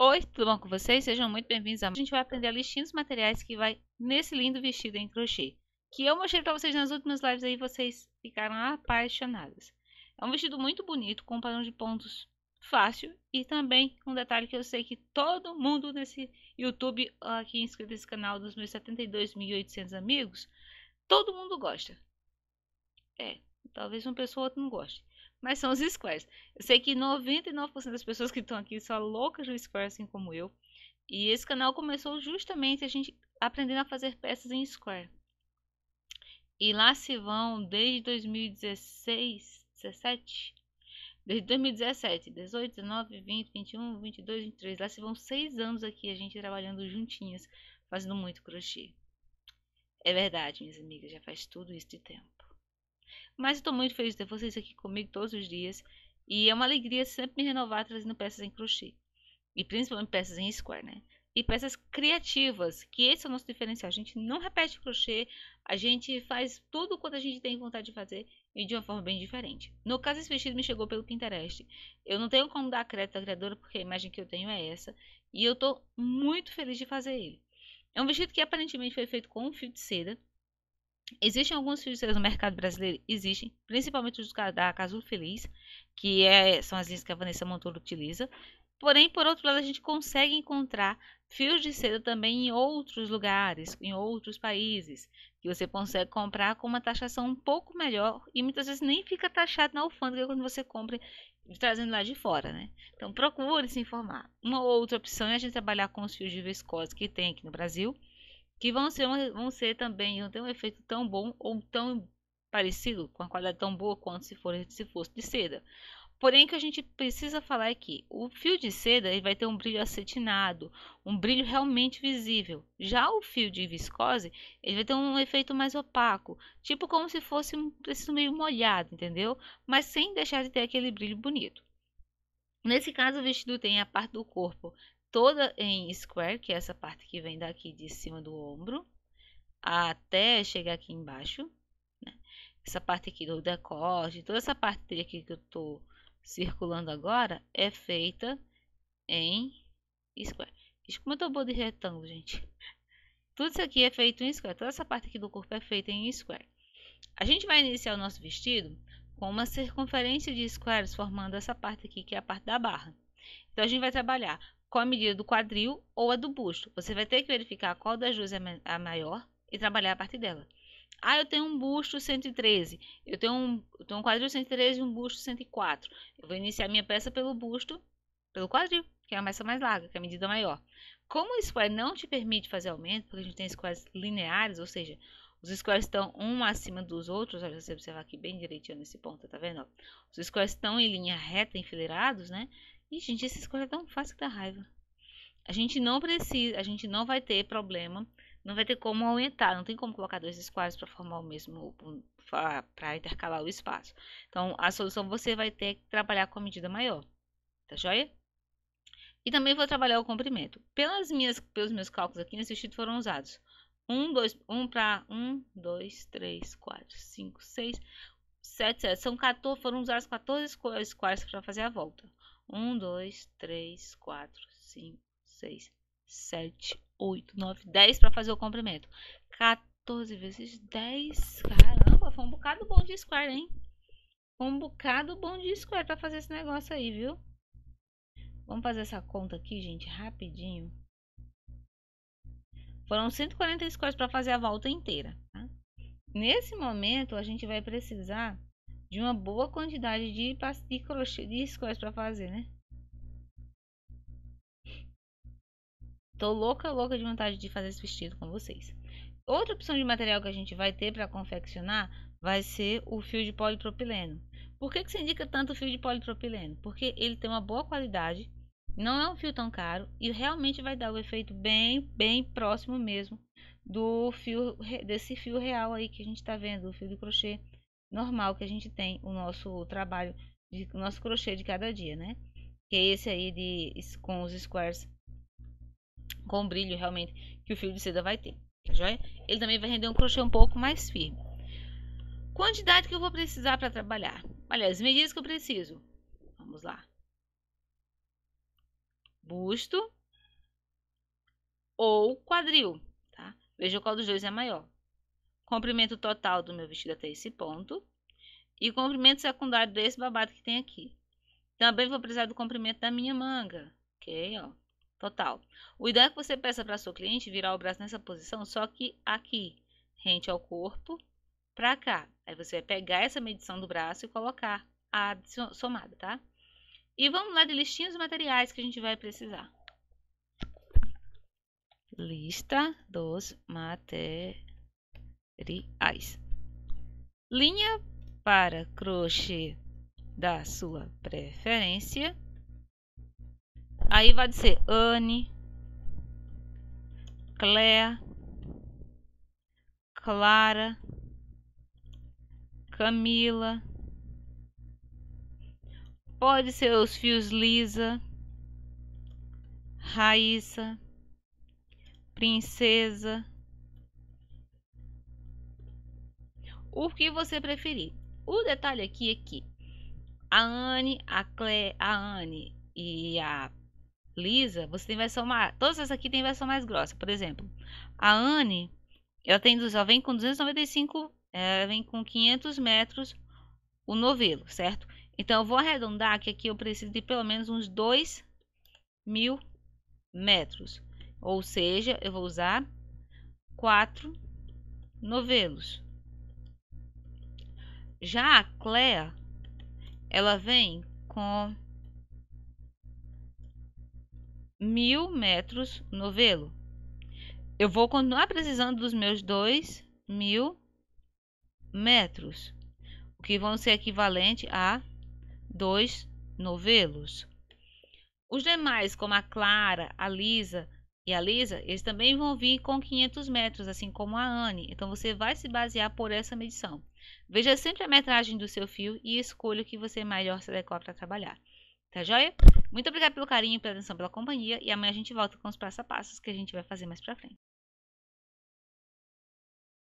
Oi, tudo bom com vocês? Sejam muito bem-vindos a... a gente vai aprender a listinha dos materiais que vai nesse lindo vestido em crochê, que eu mostrei para vocês nas últimas lives aí, vocês ficaram apaixonadas. É um vestido muito bonito, com um padrão de pontos fácil e também um detalhe que eu sei que todo mundo nesse YouTube aqui inscrito nesse canal dos meus 72.800 amigos, todo mundo gosta. É, talvez uma pessoa ou outra não goste mas são os squares. Eu sei que 99% das pessoas que estão aqui são loucas do square, assim como eu. E esse canal começou justamente a gente aprendendo a fazer peças em square. E lá se vão desde 2016, 17, desde 2017, 18, 19, 20, 21, 22, 23. Lá se vão seis anos aqui a gente trabalhando juntinhas, fazendo muito crochê. É verdade, minhas amigas, já faz tudo isso de tempo. Mas estou muito feliz de ter vocês aqui comigo todos os dias. E é uma alegria sempre me renovar trazendo peças em crochê. E principalmente peças em square, né? E peças criativas, que esse é o nosso diferencial. A gente não repete crochê, a gente faz tudo quanto a gente tem vontade de fazer e de uma forma bem diferente. No caso, esse vestido me chegou pelo Pinterest. Eu não tenho como dar crédito à criadora, porque a imagem que eu tenho é essa. E eu estou muito feliz de fazer ele. É um vestido que aparentemente foi feito com um fio de seda, Existem alguns filtros no mercado brasileiro? Existem, principalmente os da Casulo Feliz, que é, são as linhas que a Vanessa Montoro utiliza. Porém, por outro lado, a gente consegue encontrar fios de seda também em outros lugares, em outros países, que você consegue comprar com uma taxação um pouco melhor e muitas vezes nem fica taxado na alfândega quando você compra trazendo lá de fora, né? Então, procure se informar. Uma outra opção é a gente trabalhar com os fios de viscose que tem aqui no Brasil, que vão ser, vão ser também, não ter um efeito tão bom ou tão parecido, com a qualidade tão boa quanto se, for, se fosse de seda. Porém, o que a gente precisa falar é que o fio de seda ele vai ter um brilho acetinado, um brilho realmente visível. Já o fio de viscose, ele vai ter um efeito mais opaco, tipo como se fosse um tecido meio molhado, entendeu? Mas sem deixar de ter aquele brilho bonito. Nesse caso, o vestido tem a parte do corpo toda em square, que é essa parte que vem daqui de cima do ombro, até chegar aqui embaixo. Né? Essa parte aqui do decote, toda essa parte aqui que eu tô circulando agora é feita em square. como eu tô boa de retângulo, gente. Tudo isso aqui é feito em square. Toda essa parte aqui do corpo é feita em square. A gente vai iniciar o nosso vestido com uma circunferência de squares formando essa parte aqui, que é a parte da barra. Então, a gente vai trabalhar com a medida do quadril ou a do busto. Você vai ter que verificar qual das duas é a maior e trabalhar a partir dela. Ah, eu tenho um busto 113, eu tenho um, eu tenho um quadril 113 e um busto 104. Eu vou iniciar minha peça pelo busto, pelo quadril, que é a peça mais larga, que é a medida maior. Como o square não te permite fazer aumento, porque a gente tem squares lineares, ou seja, os squares estão um acima dos outros, olha, você observar aqui bem direitinho nesse ponto, tá vendo? Os squares estão em linha reta, enfileirados, né? E, gente, essa escolha é tão fácil que dá raiva. A gente não precisa, a gente não vai ter problema, não vai ter como aumentar, não tem como colocar dois squares para formar o mesmo, para intercalar o espaço. Então, a solução você vai ter que trabalhar com a medida maior, tá joia? E também vou trabalhar o comprimento. Pelas minhas, pelos meus cálculos aqui, nesse sentido foram usados um, dois, um para um, dois, três, quatro, cinco, seis, sete, sete. São 14, foram usados 14 squares para fazer a volta. 1, 2, 3, 4, 5, 6, 7, 8, 9, 10 para fazer o comprimento. 14 vezes 10. Caramba, foi um bocado bom de square, hein? Foi um bocado bom de square para fazer esse negócio aí, viu? Vamos fazer essa conta aqui, gente, rapidinho. Foram 140 squares para fazer a volta inteira. Tá? Nesse momento, a gente vai precisar de uma boa quantidade de, de, crochê, de escolhas para fazer, né? Tô louca, louca de vontade de fazer esse vestido com vocês. Outra opção de material que a gente vai ter para confeccionar vai ser o fio de polipropileno. Por que, que se indica tanto o fio de polipropileno? Porque ele tem uma boa qualidade, não é um fio tão caro e realmente vai dar o um efeito bem, bem próximo mesmo do fio desse fio real aí que a gente está vendo, o fio de crochê normal que a gente tem o nosso trabalho, de, o nosso crochê de cada dia, né? Que é esse aí de, com os squares, com brilho realmente, que o fio de seda vai ter, tá joia? Ele também vai render um crochê um pouco mais firme. Quantidade que eu vou precisar para trabalhar? Aliás, medidas que eu preciso. Vamos lá. Busto ou quadril, tá? Veja qual dos dois é maior comprimento total do meu vestido até esse ponto e o comprimento secundário desse babado que tem aqui. Também vou precisar do comprimento da minha manga, ok? Ó, total. O ideal é que você peça para sua cliente virar o braço nessa posição, só que aqui, rente ao corpo, para cá. Aí você vai pegar essa medição do braço e colocar a somada, tá? E vamos lá de listinha os materiais que a gente vai precisar. Lista dos materiais reais. Linha para crochê da sua preferência. Aí vai ser Anne, Claire, Clara, Camila. Pode ser os fios Lisa, Raíssa, Princesa. o que você preferir. O detalhe aqui é que a Anne, a Claire, a Anne e a Lisa, você tem versão mais. Todas essas aqui tem versão mais grossa. Por exemplo, a Anne, ela tem, ela vem com 295, eh, ela vem com 500 metros o novelo, certo? Então, eu vou arredondar que aqui eu preciso de pelo menos uns 2 mil metros. Ou seja, eu vou usar 4 novelos. Já a Clea, ela vem com mil metros novelo. Eu vou continuar precisando dos meus dois mil metros, o que vão ser equivalente a dois novelos. Os demais, como a Clara, a Lisa, e a Lisa, eles também vão vir com 500 metros, assim como a Anne. Então você vai se basear por essa medição. Veja sempre a metragem do seu fio e escolha o que você melhor se adequar para trabalhar. Tá joia? Muito obrigada pelo carinho, pela atenção, pela companhia. E amanhã a gente volta com os passo a passos que a gente vai fazer mais pra frente.